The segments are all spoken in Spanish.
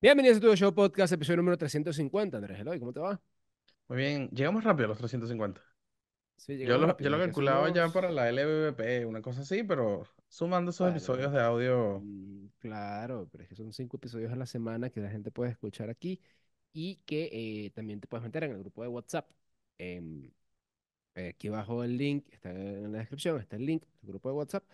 Bienvenidos a tu show podcast, episodio número 350. Andrés Eloy, ¿cómo te va? Muy bien, llegamos rápido a los 350. yo, lo, calculaba ya para la lvp una cosa así, pero sumando esos episodios de audio. Mm, claro, pero es que son cinco episodios a la semana que la gente puede escuchar aquí y que eh, también te puedes meter en el grupo de WhatsApp. Em, eh, aquí abajo el link, está en la descripción, está el link del grupo de WhatsApp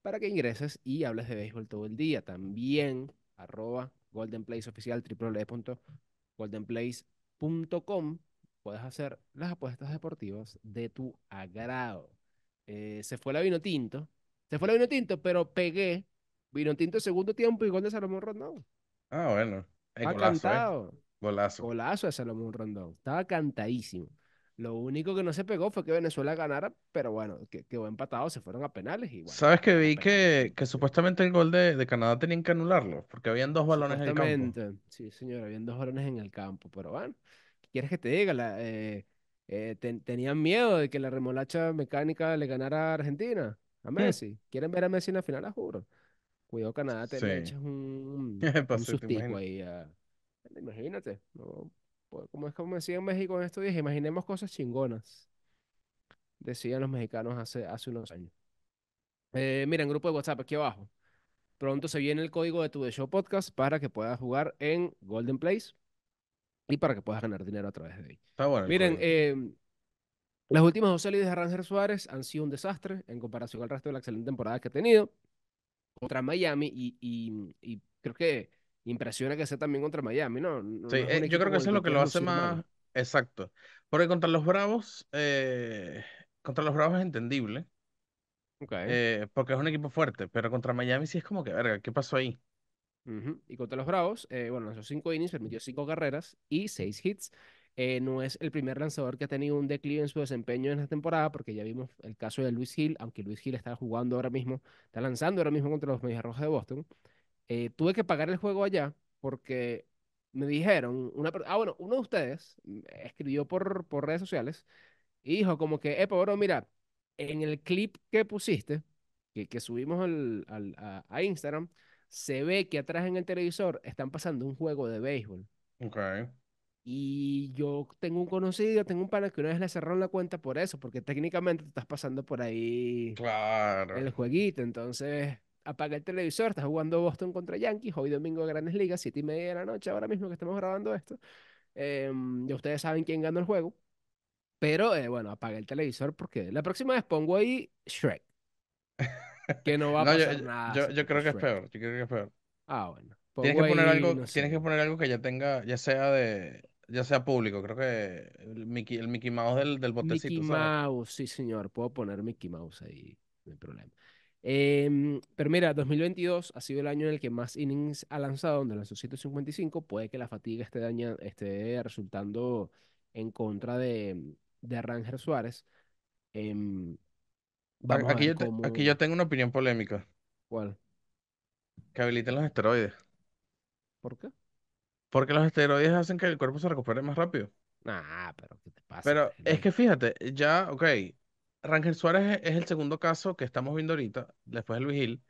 para que ingreses y hables de béisbol todo el día. También arroba Golden Place oficial, www.goldenplace.com. Puedes hacer las apuestas deportivas de tu agrado. Eh, se fue la vino tinto. Se fue la vino tinto, pero pegué vino tinto segundo tiempo y gol de Salomón Rondón. Ah, bueno. Ha eh. cantado. Golazo. Golazo de Salomón Rondón. Estaba cantadísimo. Lo único que no se pegó fue que Venezuela ganara, pero bueno, quedó empatado, se fueron a penales. Y Sabes que vi que, que, supuestamente el gol de, de, Canadá tenían que anularlo, porque habían dos balones en el campo. Sí, señor, habían dos balones en el campo, pero bueno, ¿qué quieres que te diga? La, eh, eh, tenían miedo de que la remolacha mecánica le ganara a Argentina, a hmm. Messi. ¿Quieren ver a Messi en la final? La juro. Cuidado Canadá, te echas un, pues un ahí. Imagínate, no, como es decía en México en estos días, imaginemos cosas chingonas, decían los mexicanos hace, unos años. Eh, miren, grupo de WhatsApp aquí abajo. Pronto se viene el código de tu The Show Podcast para que puedas jugar en Golden Place y para que puedas ganar dinero a través de ahí. Miren, eh, las últimas dos salidas de Ranger Suárez han sido un desastre en comparación al resto de la excelente temporada que ha tenido contra Miami y creo que impresiona que sea también contra Miami, ¿no? sí, eh, yo creo que eso es lo que lo hace más. Exacto. Porque contra los Bravos, eh, contra los Bravos es entendible. Okay. Eh, porque es un equipo fuerte, pero contra Miami sí es como que, verga, ¿qué pasó ahí? Y contra los Bravos, bueno, esos cinco innings permitió cinco carreras y seis hits. no es el primer lanzador que ha tenido un declive en su desempeño en esta temporada, porque ya vimos el caso de Luis Hill, aunque Luis Hill está jugando ahora mismo, está lanzando ahora mismo contra los Medias Rojas de Boston. Eh, tuve que pagar el juego allá porque me dijeron, una, ah, bueno, uno de ustedes escribió por, por redes sociales y dijo como que, eh, pobre, mira, en el clip que pusiste, que, que subimos al, al, a, Instagram, se ve que atrás en el televisor están pasando un juego de béisbol. Ok. Y yo tengo un conocido, tengo un pana que una vez le cerraron la cuenta por eso, porque técnicamente estás pasando por ahí claro. el jueguito. Entonces, apaga el televisor, está jugando Boston contra Yankees, hoy domingo Grandes Ligas, siete y media de la noche, ahora mismo que estamos grabando esto. Em, ya ustedes saben quién ganó el juego. Pero eh, bueno, apaga el televisor porque la próxima vez pongo ahí Shrek. Que no va a pasar nada. Yo, creo que es peor, yo creo que es peor. Ah, bueno. Tienes que, poner algo, tienes que poner algo que ya tenga, ya sea de, ya sea público. Creo que el Mickey, el Mickey Mouse del, del botecito. Mickey Mouse, sí, señor. Puedo poner Mickey Mouse ahí, no hay problema. Em, pero mira, 2022 ha sido el año en el que más innings ha lanzado, donde lanzó 155. Puede que la fatiga esté, esté resultando en contra de, Ranger Suárez. Em, aquí, yo aquí yo tengo una opinión polémica. ¿Cuál? Que habiliten los esteroides. ¿Por qué? Porque los esteroides hacen que el cuerpo se recupere más rápido. Nah, pero ¿qué te pasa? Pero es que fíjate, ya, ok, Rangel Suárez es el segundo caso que estamos viendo ahorita, después del Vigil.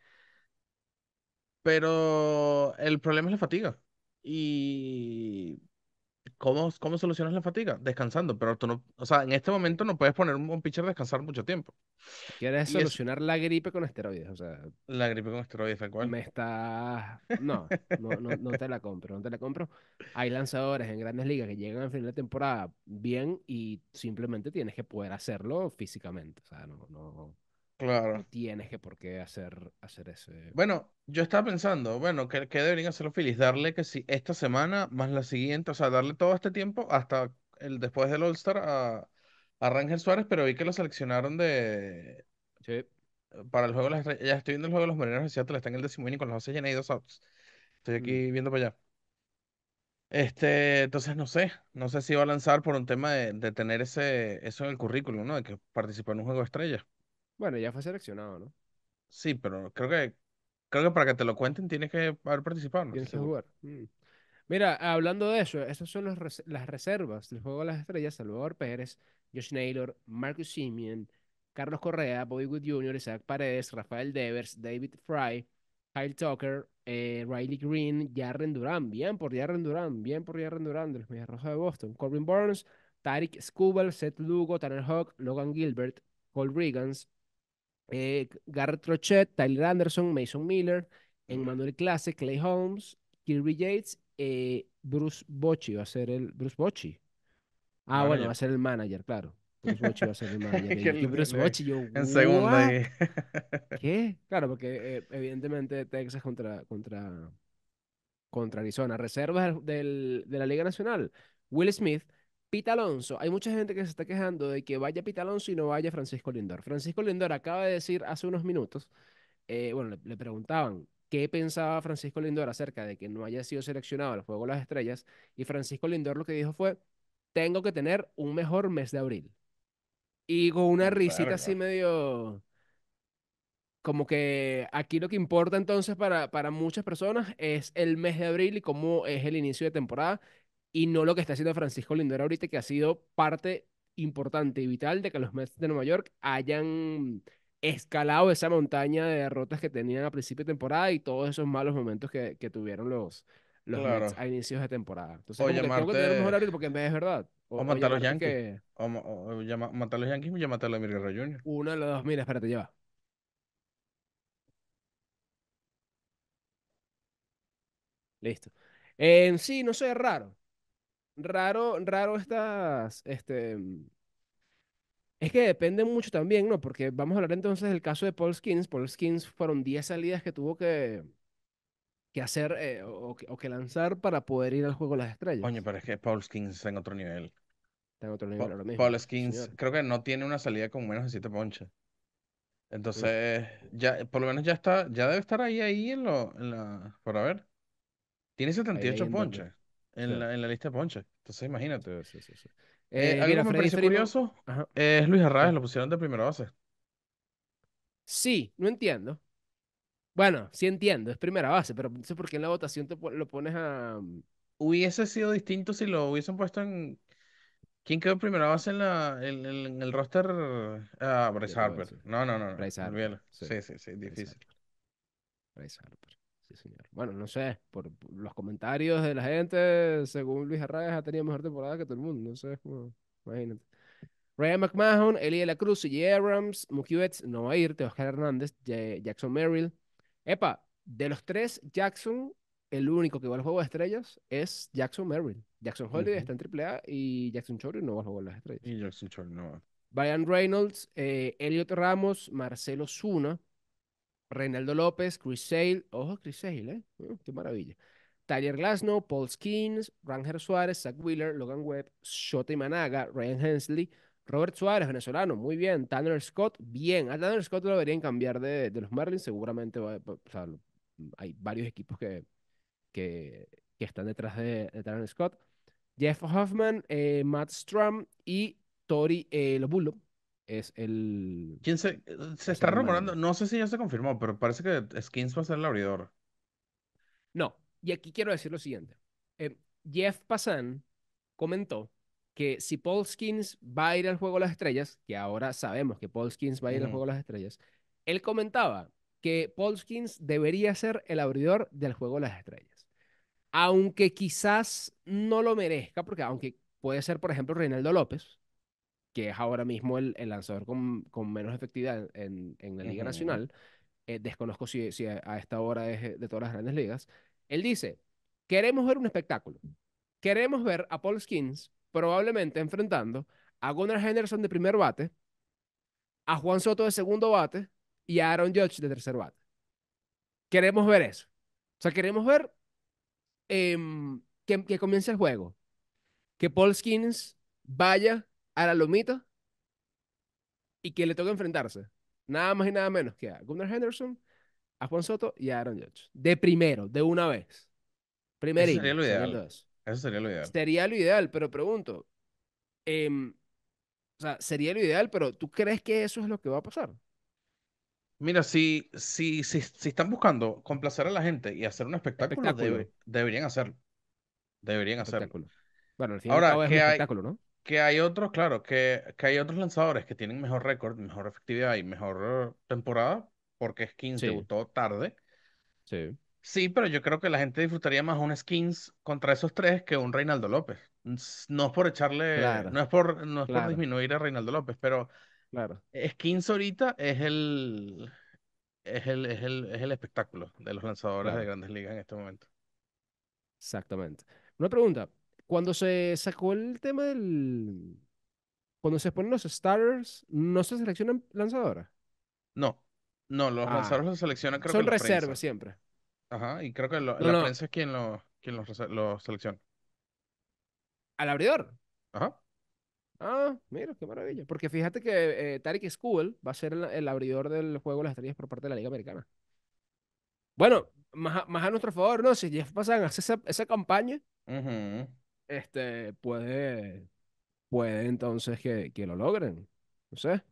Pero el problema es la fatiga. Y ¿Cómo, ¿Cómo solucionas la fatiga? Descansando, pero tú no, o sea, en este momento no puedes poner un pitcher a descansar mucho tiempo. Quieres solucionar la gripe con esteroides, o sea. La gripe con esteroides, ¿cuál? cual. Me está. No, no, no, te la compro, no te la compro. Hay lanzadores en grandes ligas que llegan al final de temporada bien y simplemente tienes que poder hacerlo físicamente, o sea, no. no... Claro. tienes que por qué hacer, hacer ese. Bueno, yo estaba pensando, bueno, ¿qué, que deberían hacer los Phillies? Darle que si esta semana más la siguiente, o sea, darle todo este tiempo hasta el después del All-Star a, Ranger Suárez, pero vi que lo seleccionaron de. Para el juego de las Ya estoy viendo el juego de los Marineros de Seattle, está en el décimo con los 11 llenas y dos outs. Estoy aquí mm. viendo para allá. Este, entonces no sé, no sé si va a lanzar por un tema de, de tener ese, eso en el currículum, ¿no? De que participó en un juego de estrellas. Bueno, ya fue seleccionado, ¿no? Sí, pero creo que creo para que te lo cuenten tienes que haber participado. Tienes que mm. Mira, hablando de eso, esas son las reservas del Juego de las Estrellas. Salvador Pérez, Josh Naylor, Marcus Simeon, Carlos Correa, Bobby Wood Jr., Isaac Paredes, Rafael Devers, David Fry, Kyle Tucker, eh, Riley Green, Jarren Durán. Bien por Jarren Durán, bien por Jarren Durán de los Medias Rojas de Boston. Corbin Burns, Tariq Skubal, Seth Lugo, Tanner Hawk, Logan Gilbert, Cole Regans, eh, Garrett Rochet, Tyler Anderson, Mason Miller, Emmanuel Clase, Clay Holmes, Kirby Yates, eh, Bruce bochi va a ser el Bruce bochi Ah, bueno, va a ser el manager, claro. Bruce Bocci va a ser el manager. En segunda ¿Qué? Claro, porque eh, evidentemente Texas contra, contra, contra Arizona. Reservas de la Liga Nacional. Will Smith, Pita Alonso, hay mucha gente que se está quejando de que vaya Pita Alonso y no vaya Francisco Lindor. Francisco Lindor acaba de decir hace unos minutos, eh, bueno, le, preguntaban qué pensaba Francisco Lindor acerca de que no haya sido seleccionado al Juego de las Estrellas, y Francisco Lindor lo que dijo fue, tengo que tener un mejor mes de abril. Y con una pues, risita así medio... Como que aquí lo que importa entonces para, para muchas personas es el mes de abril y cómo es el inicio de temporada y no lo que está haciendo Francisco Lindor ahorita, que ha sido parte importante y vital de que los Mets de Nueva York hayan escalado esa montaña de derrotas que tenían a principio de temporada y todos esos malos momentos que, tuvieron los, los Mets a inicios de temporada. Entonces, o porque es verdad. matar a los Yankees. O, matar a los Yankees o llamar a la Uno de los dos. Mira, espérate, lleva. Listo. En sí, no sé, raro raro, raro estas, este, mm, es que depende mucho también, ¿no? Porque vamos a hablar entonces del caso de Paul Skins. Paul Skins fueron 10 salidas que tuvo que, que hacer eh, o, que lanzar para poder ir al juego las estrellas. Coño, pero es que Paul Skins está en otro nivel. Está en otro nivel ahora mismo. Paul Skins creo que no tiene una salida con menos de 7 ponches. Entonces, ya, por lo menos ya está, ya debe estar ahí, ahí en, lo, la, por a ver. Tiene 78 ponches en, la, en la lista de ponches imagínate. es Luis Arraes, lo pusieron de primera base. Sí, no entiendo. Bueno, sí entiendo, es primera base, pero no sé por qué en la votación te lo pones a. Mm, Hubiese sido distinto si lo hubiesen puesto en. ¿Quién quedó en primera base en, la, en, el roster? Ah, Bryce Harper. No, no, no. Bryce Harper. Sí. sí, sí, difícil. Bryce Harper. Este bueno, no sé, por, los comentarios de la gente, según Luis Arraez, ha tenido mejor temporada que todo el mundo. No sé, imagínate. Ryan McMahon, Elia la Cruz, y Abrams, Mookie no va a ir, Oscar Hernández, Jackson Merrill. Epa, de los tres, Jackson, el único que va al juego de estrellas es Jackson Merrill. Jackson Holiday está en AAA y Jackson Chory no va al juego de las estrellas. Y Jackson Chory no va. Brian Reynolds, eh, Elliot Ramos, Marcelo Zuna, Reinaldo López, Chris Sale, ojo Chris Sale, ¿eh? uh, qué maravilla. Tyler Glasnow, Paul Skins, Ranger Suárez, Zach Wheeler, Logan Webb, Shota Managa, Ryan Hensley, Robert Suárez, venezolano, muy bien. Tanner Scott, bien. A Tanner Scott lo deberían cambiar de, los Marlins, seguramente hay varios equipos que, que, están detrás de, Tanner Scott. Jeff Hoffman, eh, Matt Strum y Tori eh, Lobullo. Lobulo, es el... ¿Quién se, eh, está rumorando? No sé si ya se confirmó, pero parece que Skins va a ser el abridor. No, y aquí quiero decir lo siguiente. Em, Jeff Passan comentó que si Paul Skins va a ir al Juego de las Estrellas, que ahora sabemos que Paul Skins va a ir al Juego de las Estrellas, él comentaba que Paul Skins debería ser el abridor del Juego de las Estrellas. Aunque quizás no lo merezca, porque aunque puede ser, por ejemplo, Reinaldo López, que es ahora mismo el, el lanzador con, menos efectividad en, la Liga Nacional, eh, desconozco si, a esta hora es eh, de todas las grandes ligas, él dice, queremos ver un espectáculo, queremos ver a Paul Skins probablemente enfrentando a Gunnar Henderson de primer bate, a Juan Soto de segundo bate y a Aaron Judge de tercer bate. Queremos ver eso. O sea, queremos ver em, que, que comience el juego, que Paul Skins vaya a la lomita y que le toca enfrentarse. Nada más y nada menos que a Gunnar Henderson, a Juan Soto y a Aaron Judge. De primero, de una vez. Primero sería lo ideal. Eso sería lo ideal. Sería lo ideal, pero pregunto. Em, o sea, sería lo ideal, pero ¿tú crees que eso es lo que va a pasar? Mira, si, si, si, están buscando complacer a la gente y hacer un espectáculo, deberían hacerlo. Deberían hacerlo. Bueno, al final Ahora, es un espectáculo, ¿no? Que hay otros, claro, que, hay otros lanzadores que tienen mejor récord, mejor efectividad y mejor temporada, porque Skins debutó tarde. Sí. Sí, pero yo creo que la gente disfrutaría más un Skins contra esos tres que un Reinaldo López. No es por echarle, no es por, disminuir a Reinaldo López, pero Skins ahorita es el, es el, es el, es el espectáculo de los lanzadores de grandes ligas en este momento. Exactamente. Una pregunta, cuando se sacó el tema del... Cuando se ponen los starters, ¿no se seleccionan lanzadoras? No, no, los ah, lanzadores se seleccionan creo Son reservas siempre. Ajá, y creo que la prensa es quien, los, selecciona. ¿Al abridor? Ajá. Ah, mira, qué maravilla. Porque fíjate que eh, Tarek va a ser el, abridor del juego de las estrellas por parte de la Liga Americana. Bueno, más a, nuestro favor, ¿no? Si ya pasan hace esa, campaña, este, puede, puede entonces que, que lo logren. No sé.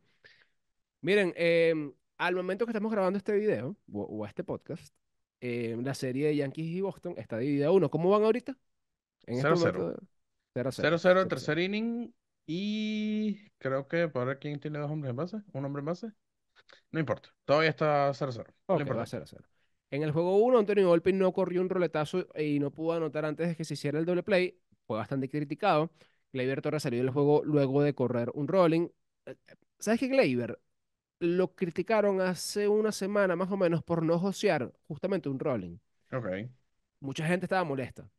Miren, eh, al momento que estamos grabando este video o, este podcast, eh, la serie de Yankees y Boston está dividida a uno. ¿Cómo van ahorita? 0-0. 0-0 el tercer inning y creo que para ver quién tiene dos hombres en base, un hombre en base. No importa, todavía está 0-0. no 0-0. En el juego 1, Antonio Volpi no corrió un roletazo y no pudo anotar antes de que se hiciera el doble play fue bastante criticado. Gleyber Torres salió del juego luego de correr un rolling. Eh, ¿Sabes qué, Gleyber? Lo criticaron hace una semana más o menos por no josear justamente un rolling. Ok. Mucha gente estaba molesta.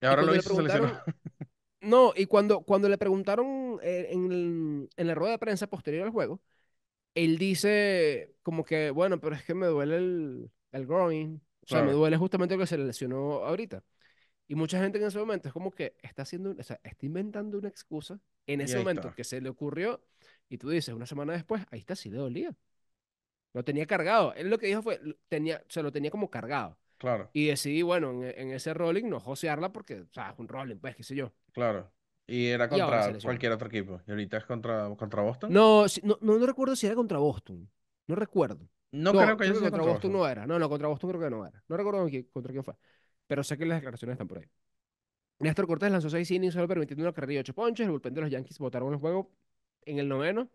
Y ahora lo hizo lesionó. No, y cuando, cuando le preguntaron en, la rueda de prensa posterior al juego, él dice como que, bueno, pero es que me duele el, el groin. O sea, me duele justamente lo que se lesionó ahorita. Y mucha gente en ese momento es como que está haciendo, o sea, está inventando una excusa en ese momento que se le ocurrió y tú dices, una semana después, ahí está, sí le dolía. Lo tenía cargado. Él lo que dijo fue, tenía, se lo tenía como cargado. Claro. Y decidí, bueno, en, ese rolling no josearla porque, o sea, es un rolling, pues, qué sé yo. Claro. Y era contra cualquier otro equipo. ¿Y ahorita es contra, contra Boston? No, no, no, recuerdo si era contra Boston. No recuerdo. No, creo que haya sido contra Boston. no era. No, no, contra Boston creo que no era. No recuerdo contra quién fue pero sé que las declaraciones están por ahí. Néstor Cortés lanzó seis innings, solo permitiendo una carrera y ocho ponches. El bullpen de los Yankees votaron el juego en el noveno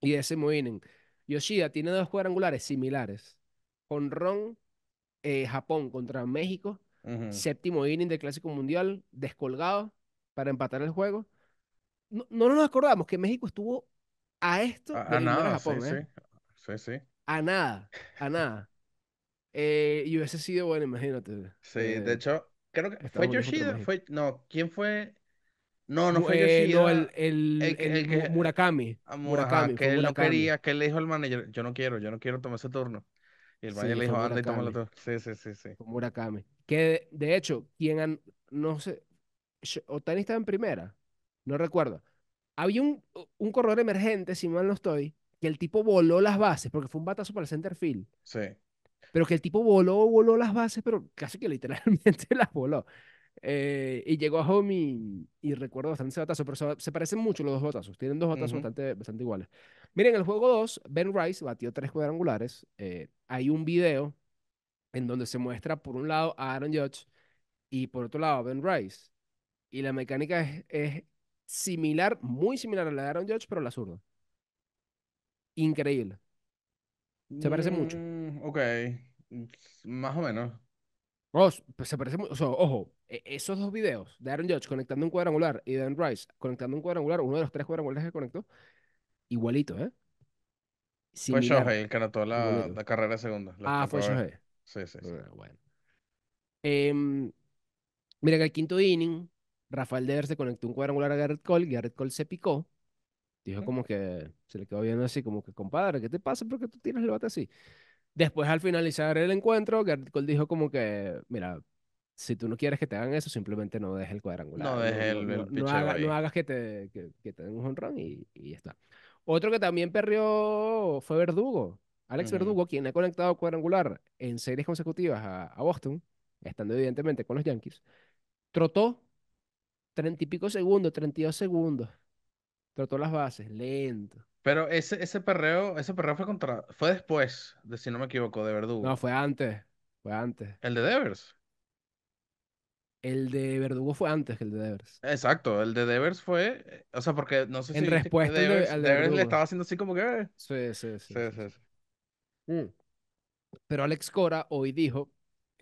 y décimo inning. Yoshida tiene dos cuadrangulares similares. con eh, Japón contra México. Séptimo inning del Clásico Mundial, descolgado para empatar el juego. No, no nos acordamos que México estuvo a esto a, nada, Japón. ¿eh? sí, sí. A nada, a nada. Eh, y hubiese sido bueno, imagínate. Sí, de eh, hecho, creo que fue Yoshida. Fue, no, ¿quién fue? No, no fue eh, Yoshida. el, el, Murakami. Ah, Murakami, que él no quería, que le dijo el manager, yo no quiero, yo no quiero tomar ese turno. Y el manager le dijo, anda y tómalo tú. Sí, sí, sí, sí. Murakami. Que de, hecho, quien, no sé, Otani estaba en primera, no recuerdo. Había un, un corredor emergente, si mal no estoy, que el tipo voló las bases porque fue un batazo para el center field. Sí. Pero que el tipo voló, voló las bases, pero casi que literalmente las voló. Eh, y llegó a home y, recuerdo bastante ese batazo, pero se, parecen mucho los dos batazos. Tienen dos batazos bastante, bastante iguales. Miren, en el juego 2, Ben Rice batió tres cuadrangulares. Eh, hay un video en donde se muestra, por un lado, a Aaron Judge y por otro lado, a Ben Rice. Y la mecánica es, es similar, muy similar a la de Aaron Judge, pero la zurda. Increíble. Se parece mucho. Mm, ok, más o menos. Oh, pues se parece mucho. ojo, e, esos dos videos de Aaron Judge conectando un cuadrangular y de Dan Rice conectando un cuadrangular, uno de los tres cuadrangulares que conectó, igualito, ¿eh? Fue Shohei el que anotó la, carrera de segunda. Ah, fue Shohei. Sí, sí, sí. Ah, bueno. Eh, mira, que el quinto inning, Rafael Devers se conectó un cuadrangular a Garrett Cole, Garrett Cole se picó, Dijo como que se le quedó viendo así, como que, compadre, ¿qué te pasa? ¿Por qué tú tienes el bate así? Después, al finalizar el encuentro, Garrett dijo como que, mira, si tú no quieres que te hagan eso, simplemente no dejes el cuadrangular. No dejes el, no, hagas que te, que, den un honrón y, y está. Otro que también perdió fue Verdugo. Alex Verdugo, quien ha conectado cuadrangular en series consecutivas a, Boston, estando evidentemente con los Yankees, trotó 30 y pico segundos, 32 segundos todas las bases, lento. Pero ese, ese perreo, ese perreo fue contra, fue después, si no me equivoco, de Verdugo. No, fue antes. Fue antes. El de Devers. El de Verdugo fue antes que el de Devers. Exacto, el de Devers fue, eh, o sea, porque no sé si... En respuesta al Devers le estaba haciendo así como que... Eh". Sí, sí, sí. sí, sí, sí. Mm. Pero Alex Cora hoy dijo,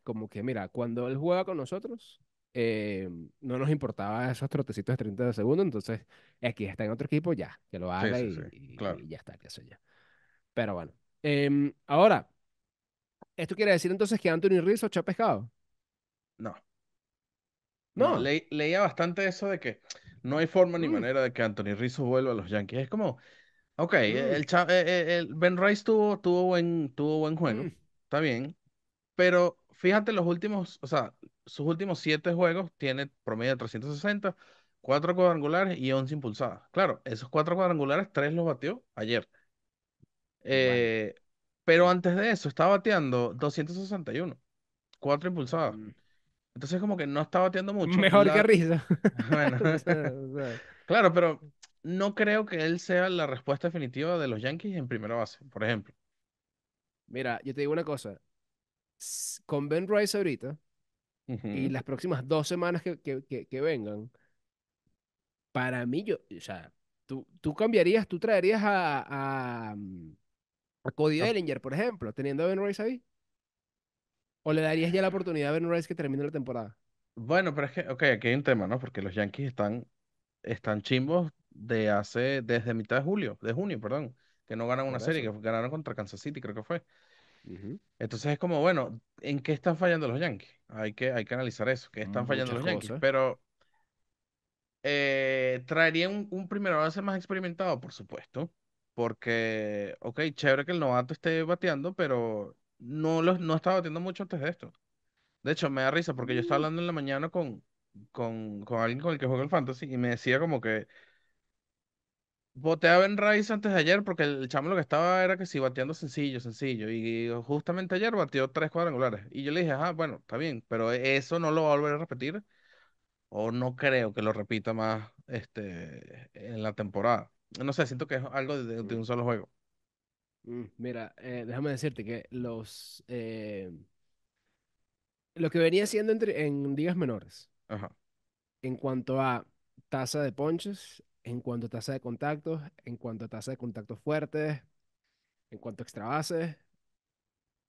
como que, mira, cuando él juega con nosotros, eh, no nos importaba esos trotecitos de 30 segundos, entonces aquí está en otro equipo, ya, que lo haga y, ya está, qué sé ya Pero bueno, em, ahora, ¿esto quiere decir entonces que Anthony Rizzo ha pescado? No. No. leía bastante eso de que no hay forma ni mm. manera de que Anthony Rizzo vuelva a los Yankees. Es como, ok, mm. el, eh, eh, el, Ben Rice tuvo, buen, tuvo buen juego, mm. está bien, pero fíjate los últimos, o sea, sus últimos siete juegos tiene promedio de 360, cuatro cuadrangulares y 11 impulsadas. Claro, esos cuatro cuadrangulares, tres los batió ayer. Eh, pero antes de eso, estaba bateando 261, cuatro impulsadas. Mm. Entonces, como que no está bateando mucho. Mejor que Risa. Bueno, claro, pero no creo que él sea la respuesta definitiva de los Yankees en primera base, por ejemplo. Mira, yo te digo una cosa. Con Ben Rice ahorita, y las próximas dos semanas que, vengan, para mí, yo, o sea, tú, tú cambiarías, tú traerías a, a, mm, Cody ah. Bellinger por ejemplo, teniendo a Ben Rice ahí. ¿O le darías ya la oportunidad a Ben Rice que termine la temporada? Bueno, pero es que, ok, aquí hay un tema, ¿no? Porque los Yankees están, están chimbos de hace, desde mitad de julio, de junio, perdón, que no ganan una serie, que ganaron contra Kansas City, creo que fue. Entonces es como, bueno, ¿en qué están fallando los Yankees? Hay que, hay que analizar eso, que están fallando los Yankees. Pero eh, traería un, un avance más experimentado, por supuesto. Porque, ok, chévere que el novato esté bateando, pero no, no estaba batiendo mucho antes de esto. De hecho, me da risa porque yo estaba mm. hablando en la mañana con, con, con alguien con el que juega el Fantasy y me decía como que Boteaba en raíz antes de ayer porque el chamo lo que estaba era que sí, bateando sencillo, sencillo. Y justamente ayer batió tres cuadrangulares. Y yo le dije, ah, bueno, está bien, pero eso no lo va a volver a repetir. O no creo que lo repita más este, en la temporada. No sé, siento que es algo de, mm. un solo juego. Mm, mira, eh, déjame decirte que los. Eh, lo que venía siendo entre, en días menores. En cuanto a tasa de ponches, en cuanto a tasa de contactos, en cuanto a tasa de contactos fuertes, en cuanto a extra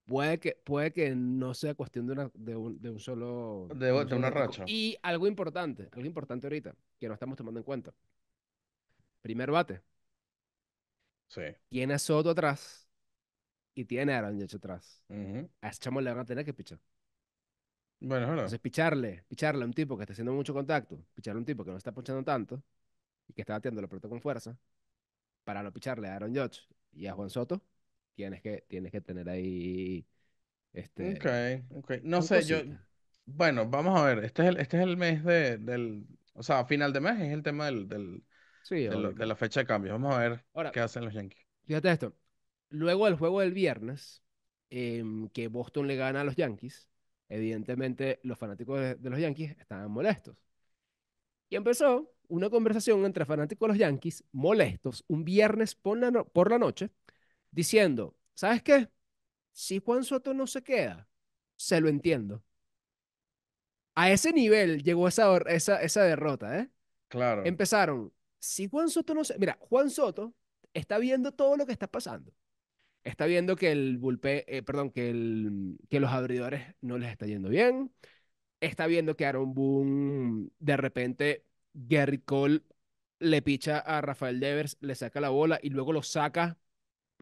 Puede que, puede que no sea cuestión de, un, de un, solo... De, una racha. Y algo importante, algo importante ahorita, que no estamos tomando en cuenta. Primer bate. Sí. Tiene a Soto atrás y tiene a Aaron atrás. A ese chamo le van a tener que pichar. Bueno, ahora, Entonces, picharle, picharle a un tipo que está haciendo mucho contacto, picharle a un tipo que no está ponchando tanto, y que estaba bateando la pelota con fuerza, para no picharle a Aaron Judge y a Juan Soto, tienes que, tienes que tener ahí. Este, ok, ok. No sé, yo. Bueno, vamos a ver. Este es el, este es el mes del. O sea, final de mes es el tema del, del, de la fecha de cambio. Vamos a ver Ahora, qué hacen los Yankees. Fíjate esto. Luego del juego del viernes, em, que Boston le gana a los Yankees, evidentemente los fanáticos de los Yankees estaban molestos. Y empezó una conversación entre fanáticos de los Yankees, molestos, un viernes por la, noche, diciendo, ¿sabes qué? Si Juan Soto no se queda, se lo entiendo. A ese nivel llegó esa, esa, esa derrota, ¿eh? Claro. Empezaron, si Juan Soto no se... Mira, Juan Soto está viendo todo lo que está pasando. Está viendo que el bullpen, eh, perdón, que, el, que los abridores no les está yendo bien. Está viendo que Aaron Boone de repente Gary Cole le picha a Rafael Devers, le saca la bola y luego lo saca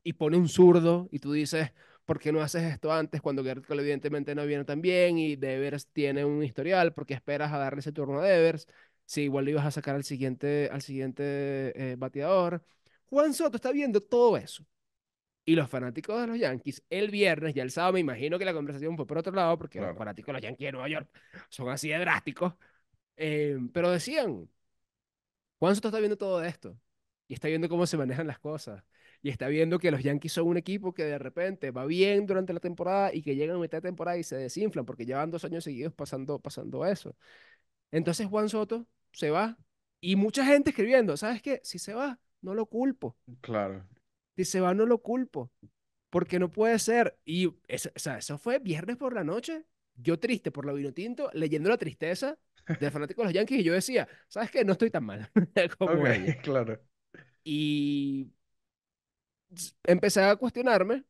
y pone un zurdo y tú dices, ¿por qué no haces esto antes cuando Gary Cole evidentemente no viene tan bien y Devers tiene un historial? ¿Por qué esperas a darle ese turno a Devers? Si igual le ibas a sacar al siguiente, al siguiente eh, bateador. Juan Soto está viendo todo eso. Y los fanáticos de los Yankees, el viernes y el sábado, me imagino que la conversación fue por otro lado, porque los fanáticos de los Yankees de Nueva York son así de drásticos. Eh, pero decían, Juan Soto está viendo todo esto y está viendo cómo se manejan las cosas y está viendo que los Yankees son un equipo que de repente va bien durante la temporada y que llegan a mitad de temporada y se desinflan porque llevan dos años seguidos pasando, pasando eso. Entonces Juan Soto se va y mucha gente escribiendo, ¿sabes qué? Si se va, no lo culpo. Claro. Si se va, no lo culpo. Porque no puede ser. Y eso, eso fue viernes por la noche. Yo triste por la vino tinto, leyendo la tristeza de fanático de los Yankees y yo decía, ¿sabes qué? No estoy tan mal como okay, Claro. Y empecé a cuestionarme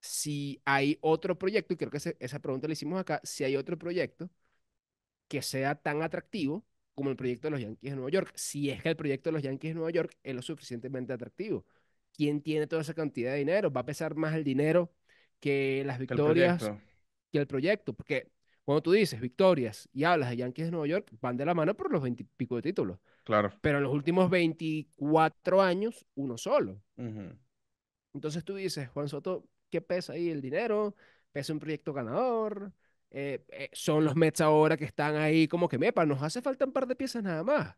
si hay otro proyecto, y creo que esa pregunta la hicimos acá, si hay otro proyecto que sea tan atractivo como el proyecto de los Yankees de Nueva York, si es que el proyecto de los Yankees de Nueva York es lo suficientemente atractivo. ¿Quién tiene toda esa cantidad de dinero? ¿Va a pesar más el dinero que las victorias, que el proyecto? Porque cuando tú dices victorias y hablas de Yankees de Nueva York, van de la mano por los 20 de títulos. Claro. Pero en los últimos 24 años, uno solo. Entonces tú dices, Juan Soto, ¿qué pesa ahí el dinero? ¿Pesa un proyecto ganador? Eh, eh, son los Mets ahora que están ahí como que, mepa, nos hace falta un par de piezas nada más.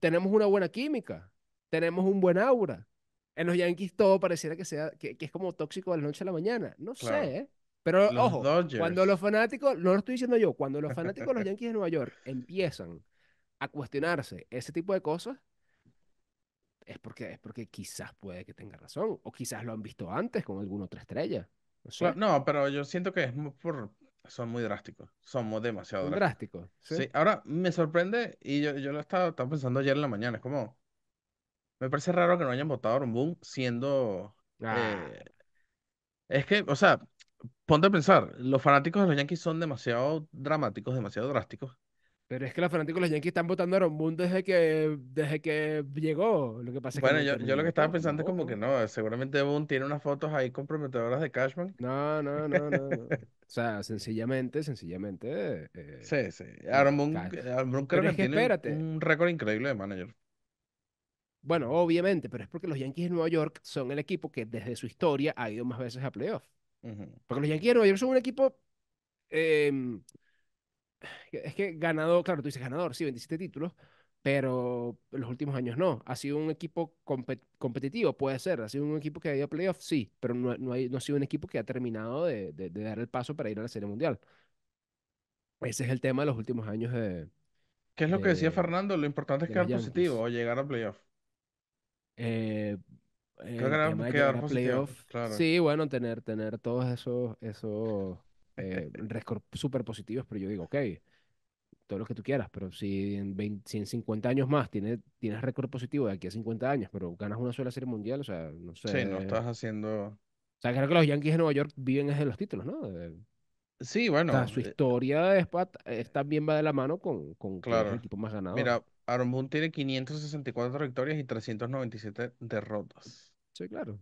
Tenemos una buena química, tenemos un buen aura. En los Yankees todo pareciera que, sea, que, es como tóxico de la noche a la mañana. No sé, ¿eh? Pero ojo, cuando los fanáticos, no lo estoy diciendo yo, cuando los fanáticos de los Yankees de Nueva York empiezan a cuestionarse ese tipo de cosas, es porque, es porque quizás puede que tenga razón, o quizás lo han visto antes con alguna otra estrella. No, pero, yo siento que es por, son muy drásticos, son demasiado drásticos. ¿sí? ahora me sorprende, y yo, yo lo estaba, estaba, pensando ayer en la mañana, es como, me parece raro que no hayan votado a Boom siendo... Ah. Eh, es que, o sea, ponte a pensar, los fanáticos de los Yankees son demasiado dramáticos, demasiado drásticos. Pero es que los fanáticos de los Yankees están votando a Aaron desde que, desde que llegó. Lo que pasa bueno, yo, lo que estaba pensando es como que no, seguramente Boone tiene unas fotos ahí comprometedoras de Cashman. No, no, no, no. o sea, sencillamente, sencillamente. Eh, sí, sí. Eh, Aaron Boone, tiene un récord increíble de manager. Bueno, obviamente, pero es porque los Yankees de Nueva York son el equipo que desde su historia ha ido más veces a playoffs. Porque los Yankees de son un equipo. Em, es que ganador, claro, tú dices ganador, sí, 27 títulos, pero los últimos años no. Ha sido un equipo competitivo, puede ser. Ha sido un equipo que ha ido a playoffs, sí, pero no, hay, no ha sido un equipo que ha terminado de, dar el paso para ir a la Serie Mundial. Ese es el tema de los últimos años de. ¿Qué es lo que decía Fernando? Lo importante es quedar positivo o llegar a playoffs. Eh, Sí, bueno, tener, tener todos esos, esos eh, súper positivos, pero yo digo, ok, todo lo que tú quieras, pero si en, 50 años más tienes, tienes récord positivo de aquí a 50 años, pero ganas una sola serie mundial, o sea, no sé. Sí, no estás haciendo... O sea, creo que los Yankees de Nueva York viven desde los títulos, ¿no? Sí, bueno. su eh, historia de SPAT también va de la mano con, el equipo más ganado. Mira, Aaron tiene 564 victorias y 397 derrotas. Sí, claro.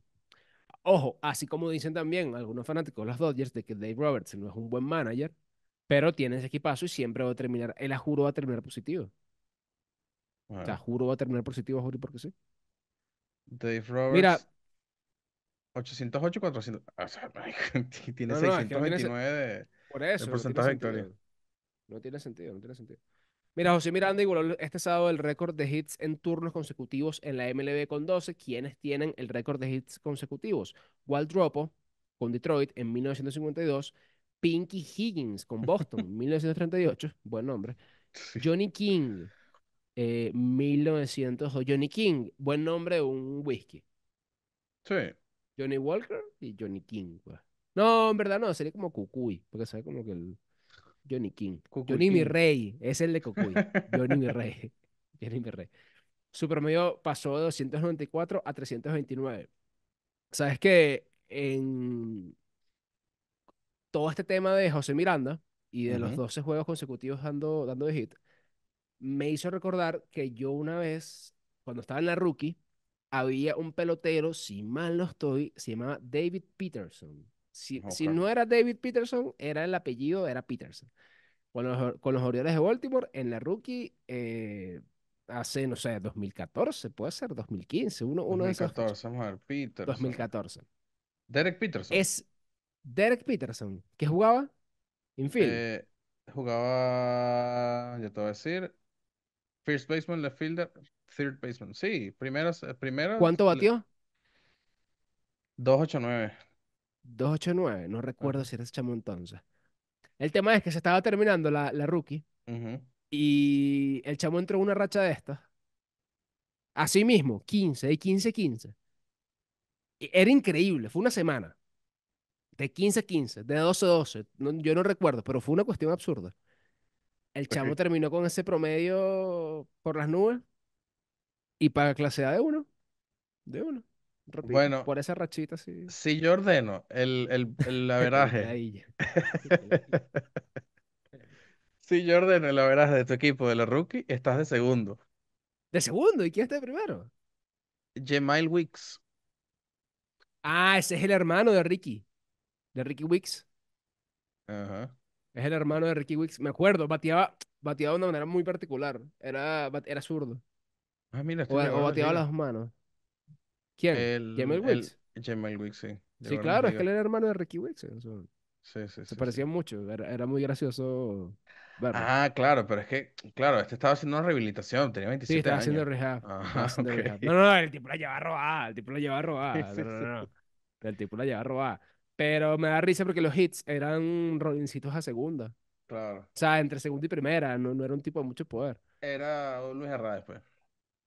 Ojo, así como dicen también algunos fanáticos de los Dodgers de que Dave Roberts no es un buen manager, pero tiene ese equipazo y siempre va a terminar, él a juro va a terminar positivo. Te O juro va a terminar positivo, juro porque sí. Dave Roberts. Mira. 808, 400. O tiene 629 eso, de porcentaje de victoria. No tiene sentido, no tiene sentido. Mira, José Miranda igualó este sábado el récord de hits en turnos consecutivos en la MLB con 12. ¿Quiénes tienen el récord de hits consecutivos? Walt Ropo con Detroit en 1952, Pinky Higgins con Boston en 1938, buen nombre, Johnny King, eh, 1900, Johnny King, buen nombre de un whisky. Sí. Johnny Walker y Johnny King. Pues. No, en verdad no, sería como Cucuy, porque sabe como que el... Johnny King. Johnny mi rey, es el de Cocuy. Johnny mi rey. Johnny mi rey. Su pasó de 294 a 329. Sabes que en todo este tema de José Miranda y de los 12 juegos consecutivos dando, dando de hit, me hizo recordar que yo una vez, cuando estaba en la rookie, había un pelotero, si mal no estoy, se llamaba David Peterson. Si, no era David Peterson, era el apellido, era Peterson. Con los, Orioles de Baltimore, en la rookie, eh, hace, no sé, 2014, puede ser, 2015, uno, uno 2014, de esos. vamos a ver, Peterson. 2014. Derek Peterson. Es Derek Peterson, que jugaba infield. Eh, jugaba, ya te voy a decir, first baseman, left fielder, third baseman. Sí, primero. Eh, ¿Cuánto batió? 289. 289, no recuerdo si era ese chamo entonces. El tema es que se estaba terminando la, rookie y el chamo entró en una racha de estas. Así mismo, 15, y 15, 15. era increíble, fue una semana. De 15 15, de 12 12. yo no recuerdo, pero fue una cuestión absurda. El chamo terminó con ese promedio por las nubes y para clase A de uno. De uno bueno, por esa rachita sí. Si yo ordeno el, el, el si yo ordeno el averaje de tu equipo de la rookie, estás de segundo. ¿De segundo? ¿Y quién está de primero? Jemile Wicks. Ah, ese es el hermano de Ricky. De Ricky Wicks. Ajá. Es el hermano de Ricky Wicks. Me acuerdo, bateaba, bateaba de una manera muy particular. Era, era zurdo. Ah, o bateaba las manos. ¿Quién? El, Jamel Wicks. Jamel Wicks, sí. Sí, claro, es que él era hermano de Ricky Wicks. Sí, sí, sí, se parecía mucho, era, muy gracioso. Ah, claro, pero es que, claro, este estaba haciendo una rehabilitación, tenía 27 años. Haciendo estaba haciendo ah, rehab. No, no, no, el tipo la llevaba robar, el tipo la llevaba robada. No, no, no, El tipo la llevaba robar. Pero me da risa porque los hits eran rollincitos a segunda. Claro. O sea, entre segunda y primera, no, no era un tipo de mucho poder. Era Luis Herrera después.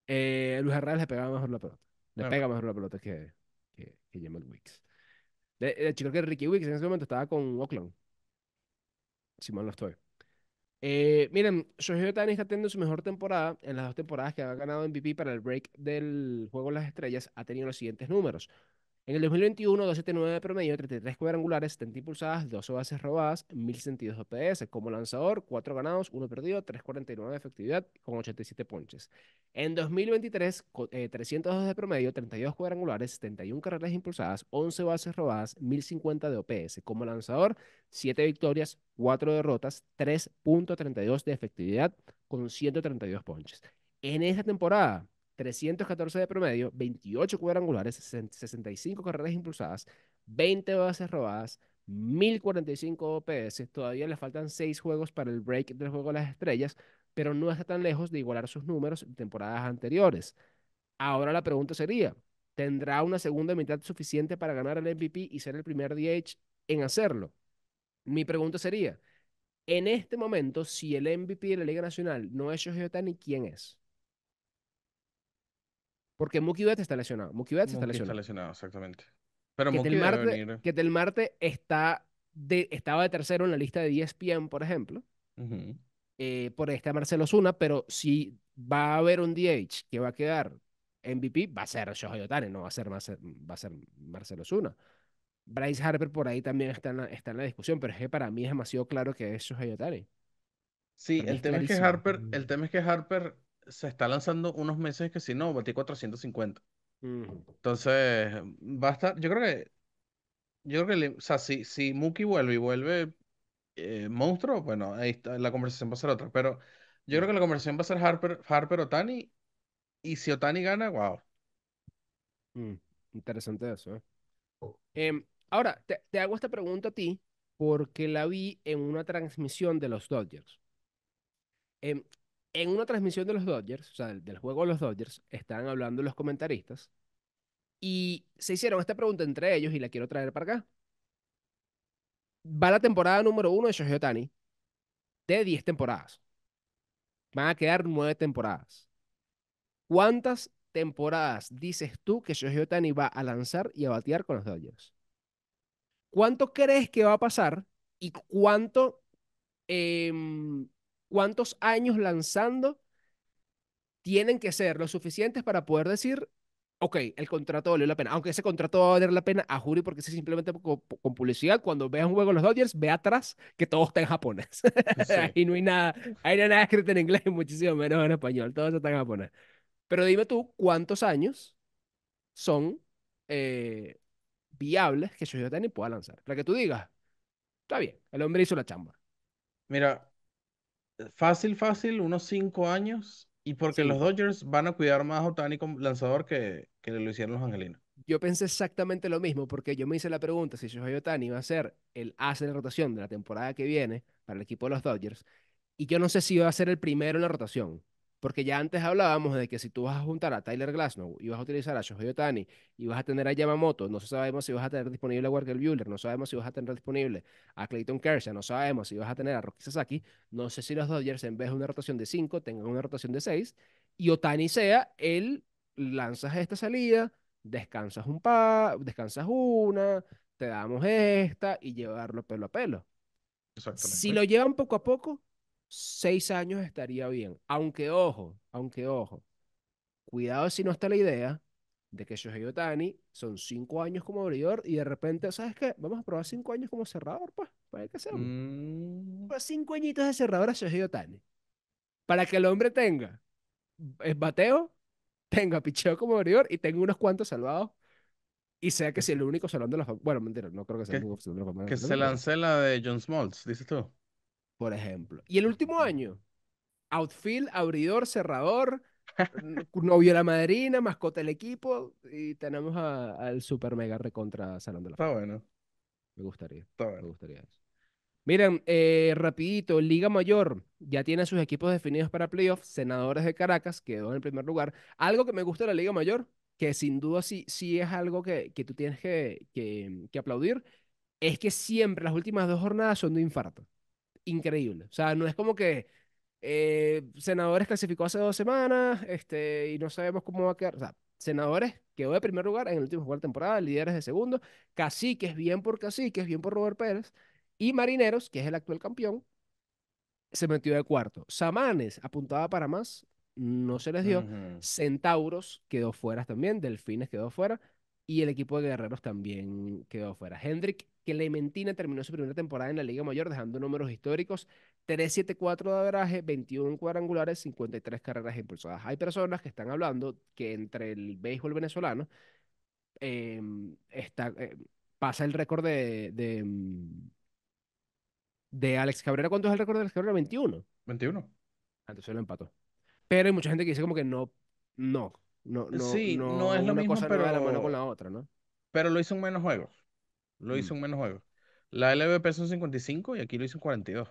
Eh, Luis Herrera le pegaba mejor la pelota. Le pega mejor la pelota que, que, que Jamal Wicks. De, eh, chico que Ricky Wicks en ese momento estaba con Oakland. Si mal no estoy. Eh, miren, Shohei Tanis está teniendo su mejor temporada. En las dos temporadas que ha ganado MVP para el break del Juego de las Estrellas, ha tenido los siguientes números. En el 2021, 279 de promedio, 33 cuadrangulares, 70 impulsadas, 12 bases robadas, de OPS. Como lanzador, 4 ganados, 1 perdido, 349 de efectividad con 87 ponches. En 2023, 302 eh, de promedio, 32 cuadrangulares, 71 carreras impulsadas, 11 bases robadas, 1050 de OPS. Como lanzador, 7 victorias, 4 derrotas, 3.32 de efectividad con 132 ponches. En esta temporada, 314 de promedio, 28 cuadrangulares, 65 carreras impulsadas, 20 bases robadas, 1045 OPS. Todavía le faltan 6 juegos para el break del juego de las estrellas, pero no está tan lejos de igualar sus números en temporadas anteriores. Ahora la pregunta sería, ¿tendrá una segunda mitad suficiente para ganar el MVP y ser el primer DH en hacerlo? Mi pregunta sería, en este momento, si el MVP de la Liga Nacional no es Shohei Otani, ¿quién es? Porque Mookie Betts está lesionado. Mookie Betts está lesionado. Está lesionado, exactamente. Pero que Mookie Marte, Que del Marte está de, estaba de tercero en la lista de e p.m. por ejemplo. Por ahí eh, por esta Marcelo Zuna, pero si va a haber un DH que va a quedar MVP, va a ser Shohei Otani, no va a ser, más, va a ser Marcelo Zuna. Bryce Harper por ahí también está en, la, está en la discusión, pero es que para mí es demasiado claro que es Shohei Otani. Sí, el tema, es que Harper, el tema es que Harper se está lanzando unos meses que si no, batí 450. Entonces, va a estar, yo creo que, yo creo que, o sea, si, si Muki vuelve y vuelve eh, monstruo, bueno, ahí está, la conversación va a ser otra, pero yo creo que la conversación va a ser Harper, Harper Otani, y si Otani gana, wow. Mm, interesante eso, eh. em, ahora, te, te, hago esta pregunta a ti porque la vi en una transmisión de los Dodgers. Eh, en una transmisión de los Dodgers, o sea, del, juego de los Dodgers, estaban hablando los comentaristas y se hicieron esta pregunta entre ellos y la quiero traer para acá. Va la temporada número uno de Shohei Otani de 10 temporadas. Van a quedar 9 temporadas. ¿Cuántas temporadas dices tú que Shohei Otani va a lanzar y a batear con los Dodgers? ¿Cuánto crees que va a pasar y cuánto eh, cuántos años lanzando tienen que ser lo suficientes para poder decir, ok, el contrato valió la pena. Aunque ese contrato va a valer la pena a Jury porque es simplemente con, publicidad. Cuando veas un juego en los Dodgers, ve atrás que todo está en japonés. ahí no hay nada, ahí no hay nada escrito en inglés, muchísimo menos en español. Todo está en japonés. Pero dime tú, ¿cuántos años son eh, viables que Shohei Otani pueda lanzar? Para que tú digas, está bien, el hombre hizo la chamba. Mira, fácil, fácil, unos cinco años. Y porque los Dodgers van a cuidar más a Otani como lanzador que, lo hicieron los angelinos. Yo pensé exactamente lo mismo, porque yo me hice la pregunta si Shohei Otani va a ser el as de rotación de la temporada que viene para el equipo de los Dodgers, y yo no sé si va a ser el primero en la rotación. Porque ya antes hablábamos de que si tú vas a juntar a Tyler Glasnow y vas a utilizar a Shohei Otani y vas a tener a Yamamoto, no sabemos si vas a tener disponible a Walker Buehler, no sabemos si vas a tener disponible a Clayton Kershaw, no sabemos si vas a tener a Rocky Sasaki. No sé si los Dodgers, en vez de una rotación de 5, tengan una rotación de 6 y Otani sea el lanzas esta salida, descansas un par, descansas una, te damos esta y llevarlo pelo a pelo. Si lo llevan poco a poco, seis años estaría bien. Aunque ojo, aunque ojo, cuidado si no está la idea de que Shohei Otani son cinco años como abridor y de repente, ¿sabes qué? Vamos a probar cinco años como cerrador, pues, para que qué mm. Cinco añitos de cerrador a Shohei Otani. Para que el hombre tenga es eh, bateo, tenga picheo como abridor y tenga unos cuantos salvados y sea que sea el único salón de la Bueno, mentira, no creo que sea el único salón Que se lance la de John Smoltz, dices tú por ejemplo. Y el último año, outfield, abridor, cerrador, novio la madrina, mascota del equipo y tenemos al super mega recontra Salón de la Está bueno. Me gustaría. bueno. Me gustaría eso. Miren, eh, rapidito, Liga Mayor ya tiene sus equipos definidos para playoffs. Senadores de Caracas quedó en el primer lugar. Algo que me gusta de la Liga Mayor, que sin duda sí, sí es algo que, que tú tienes que aplaudir, es que siempre las últimas dos jornadas son de infarto increíble. O sea, no es como que eh, senadores clasificó hace dos semanas este, y no sabemos cómo va a quedar. O sea, senadores quedó de primer lugar en el último juego de temporada, líderes de segundo, caciques bien por caciques, bien por Robert Pérez, y Marineros, que es el actual campeón, se metió de cuarto. Samanes apuntaba para más, no se les dio. Centauros quedó fuera también, Delfines quedó fuera, y el equipo de Guerreros también quedó fuera. Hendrick que terminó su primera temporada en la Liga Mayor dejando números históricos, 374 de averaje, 21 cuadrangulares, 53 carreras impulsadas. Hay personas que están hablando que entre el béisbol venezolano em, está, em, pasa el récord de, mm, de, Alex Cabrera. ¿Cuánto es el récord de Alex Cabrera? 21. 21. Entonces lo empató. Pero hay mucha gente que dice como que no, no, no, no, sí, no, es lo mismo, cosa pero... de la mano con la otra, ¿no? Pero lo hizo en menos juegos. Lo hizo un mm. menos juegos. La LVP son 55 y aquí lo hizo en 42.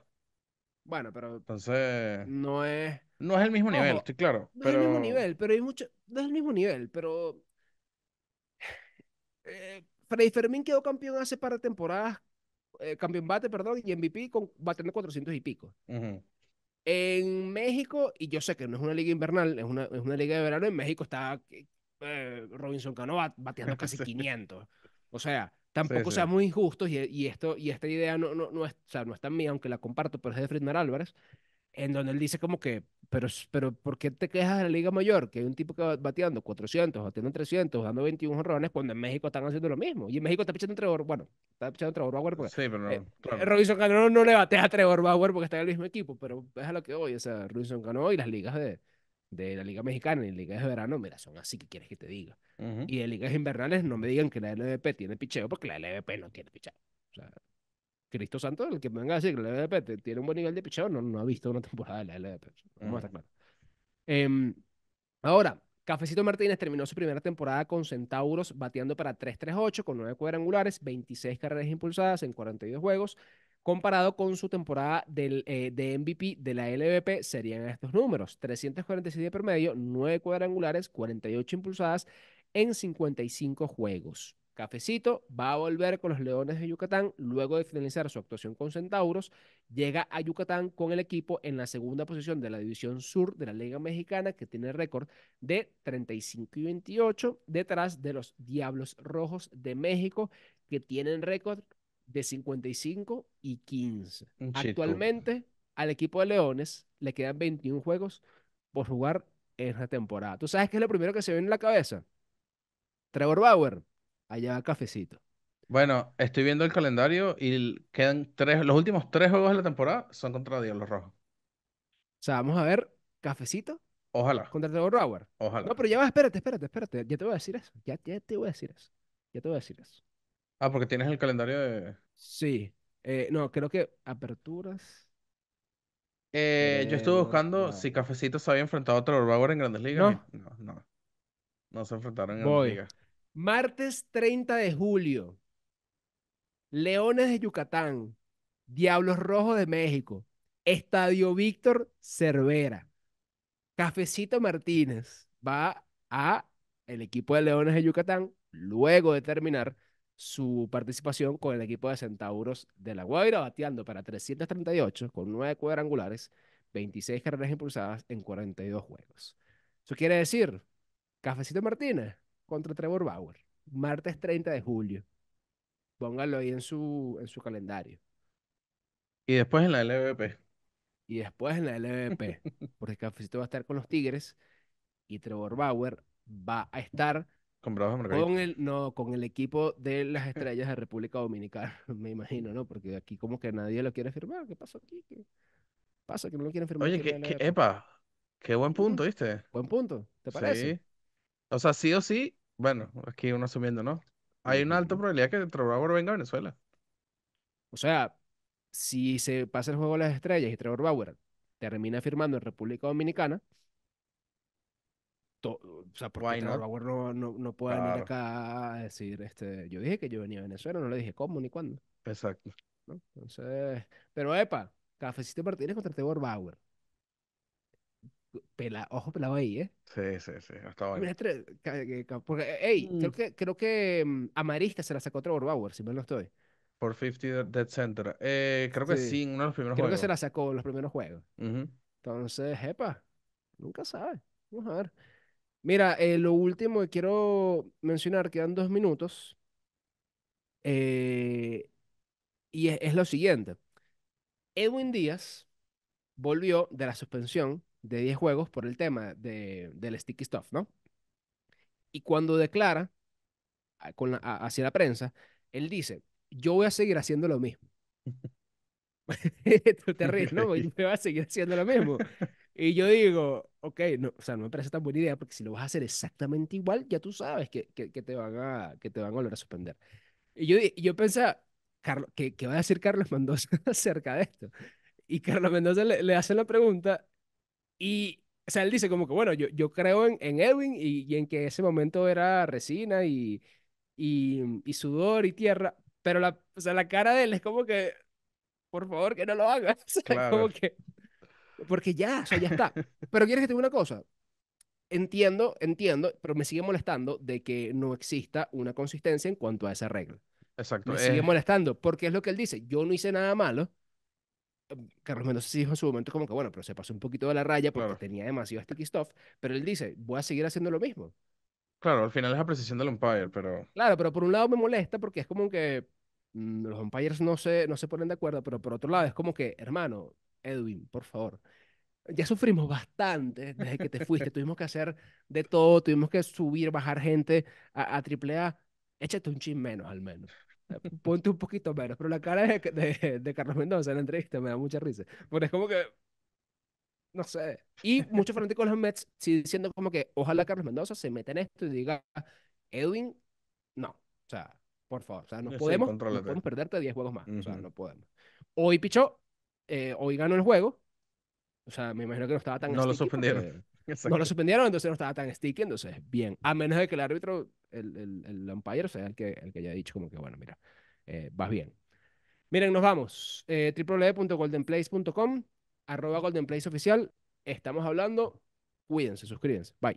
Bueno, pero. Entonces. No es. No es el mismo nivel, estoy claro. No es el mismo nivel, pero hay mucho. No es el mismo nivel, pero. Eh, Freddy Fermín quedó campeón hace par de temporadas, eh, campeón bate, perdón, y MVP con, batiendo 400 y pico. En México, y yo sé que no es una liga invernal, es una, es una liga de verano, en México está eh, Robinson Cano bateando casi 500. O sea, tampoco sea muy injustos, y, esto, y esta idea no, no, no, es, o sea, no es tan mía, aunque la comparto, pero es de Friedman Álvarez, en donde él dice como que, pero, pero ¿por qué te quejas de la Liga Mayor? Que hay un tipo que va bateando 400, bateando 300, dando 21 rones, cuando en México están haciendo lo mismo. Y en México está pichando Trevor, bueno, está pichando Trevor Bauer porque... Sí, pero eh, eh, Robinson Cano no le batea a Trevor Bauer porque está en el mismo equipo, pero es a lo que hoy, o sea, Robinson Cano y las ligas de de la Liga Mexicana y ligas de verano, mira, son así que quieres que te diga. Y de ligas invernales no me digan que la LVP tiene picheo, porque la LVP no tiene picheo. O sea, Cristo Santo, el que me venga a decir que la LVP tiene un buen nivel de picheo, no, no ha visto una temporada de la LVP. Em, ahora, Cafecito Martínez terminó su primera temporada con Centauros bateando para 3-3-8 con 9 cuadrangulares, 26 carreras impulsadas en 42 juegos comparado con su temporada del, eh, de MVP de la LVP, serían estos números: 347 de promedio, 9 cuadrangulares, 48 impulsadas en 55 juegos. Cafecito va a volver con los Leones de Yucatán luego de finalizar su actuación con Centauros. Llega a Yucatán con el equipo en la segunda posición de la División Sur de la Liga Mexicana, que tiene récord de 35 y 28, detrás de los Diablos Rojos de México, que tienen récord de 55 y 15. Actualmente al equipo de Leones le quedan 21 juegos por jugar en la temporada. ¿Tú sabes qué es lo primero que se viene en la cabeza? Trevor Bauer, allá va cafecito. Bueno, estoy viendo el calendario y quedan tres, los últimos tres juegos de la temporada son contra los Rojos. O sea, vamos a ver, cafecito. Ojalá. Contra Trevor Bauer. Ojalá. No, pero ya va, espérate, espérate, espérate. Ya te voy a decir eso. Ya, ya te voy a decir eso. Ya te voy a decir eso. Ah, porque tienes el calendario de. Sí. Eh, no, creo que aperturas. Eh, yo estuve eh, buscando si Cafecito se había enfrentado a otro Bauer en Grandes Ligas. No, no. No, se enfrentaron en Martes 30 de julio. Leones de Yucatán. Diablos Rojos de México. Estadio Víctor Cervera. Cafecito Martínez va a el equipo de Leones de Yucatán luego de terminar su participación con el equipo de Centauros de La Guaira, bateando para 338 con 9 cuadrangulares, 26 carreras impulsadas en 42 juegos. Eso quiere decir, Cafecito Martínez contra Trevor Bauer, martes 30 de julio. Póngalo ahí en su, en su calendario. Y después en la LVP. Y después en la LVP, porque Cafecito va a estar con los Tigres y Trevor Bauer va a estar con el, no, con el equipo de las estrellas de República Dominicana, me imagino, ¿no? Porque aquí como que nadie lo quiere firmar. ¿Qué pasó aquí? ¿Qué pasa? Que no lo quieren firmar. Oye, que, epa, qué buen punto, ¿viste? Buen punto, ¿te parece? O sea, sí o sí, bueno, aquí uno asumiendo, ¿no? Hay una alta probabilidad que Trevor Bauer venga a Venezuela. O sea, si se pasa el juego de las estrellas y Trevor Bauer termina firmando en República Dominicana, o sea, porque Bauer no, no, no puede venir acá a decir, este, yo dije que yo venía a Venezuela, no le dije cómo ni cuándo. Exacto. Entonces, pero epa, Cafecito Martínez contra Trevor Bauer. ojo pelado ahí, ¿eh? Sí, sí, sí, hasta ahora. Porque, hey, creo mm. que, creo que mm, Amarista se la sacó Trevor Bauer, si mal no estoy. Por 50 Dead Center. Eh, creo que sí. uno de los primeros juegos. Creo que se la sacó en los primeros juegos. Entonces, epa, nunca sabe. Vamos a ver. Mira, eh, lo último que quiero mencionar, quedan dos minutos, eh, y es, lo siguiente. Edwin Díaz volvió de la suspensión de 10 juegos por el tema de, del sticky stuff, ¿no? Y cuando declara ah, con hacia la prensa, él dice, yo voy a seguir haciendo lo mismo. Esto es terrible, ¿no? Yo voy a seguir haciendo lo mismo. Y yo digo, ok, no, o sea, no me parece tan buena idea porque si lo vas a hacer exactamente igual, ya tú sabes que, que, te, van a, que te van a volver a suspender. Y yo, yo pensaba, Carlos, ¿qué, que va a decir Carlos Mendoza acerca de esto? Y Carlos Mendoza le, le la pregunta y, o sea, él dice como que, bueno, yo, yo creo en, en Edwin y, y en que ese momento era resina y, y, y sudor y tierra, pero la, o sea, la cara de él es como que, por favor, que no lo hagas. como que... Porque ya, o sea, ya está. Pero quieres que te diga una cosa. Entiendo, entiendo, pero me sigue molestando de que no exista una consistencia en cuanto a esa regla. Exacto. Me sigue molestando, porque es lo que él dice. Yo no hice nada malo. Carlos Mendoza sí dijo en su momento como que, bueno, pero se pasó un poquito de la raya porque tenía demasiado sticky stuff, pero él dice, voy a seguir haciendo lo mismo. Claro, al final es la precisión del umpire, pero... Claro, pero por un lado me molesta porque es como que mm, los umpires no se, no se ponen de acuerdo, pero por otro lado es como que, hermano, Edwin, por favor. Ya sufrimos bastante desde que te fuiste. tuvimos que hacer de todo, tuvimos que subir, bajar gente a, a AAA. Échate un chin menos, al menos. Eh, ponte un poquito menos. Pero la cara de, Carlos Mendoza en la entrevista me da mucha risa. Porque es como que. No sé. Y muchos fanáticos de los Mets sí, diciendo como que ojalá Carlos Mendoza se meta en esto y diga, Edwin, no. O sea, por favor. O sea, no podemos, podemos perderte 10 juegos más. O sea, no podemos. Hoy pichó eh, hoy ganó el juego. O sea, me imagino que no estaba tan. No lo sorprendieron. No lo suspendieron, entonces no estaba tan sticky, entonces bien. A menos de que el árbitro, el, el, el umpire, sea el que, el que haya dicho, como que bueno, mira, eh, vas bien. Miren, nos vamos. Eh, www.goldenplace.com, arroba Golden Place oficial. Estamos hablando. Cuídense, suscríbanse. Bye.